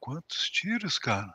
Quantos tiros, cara?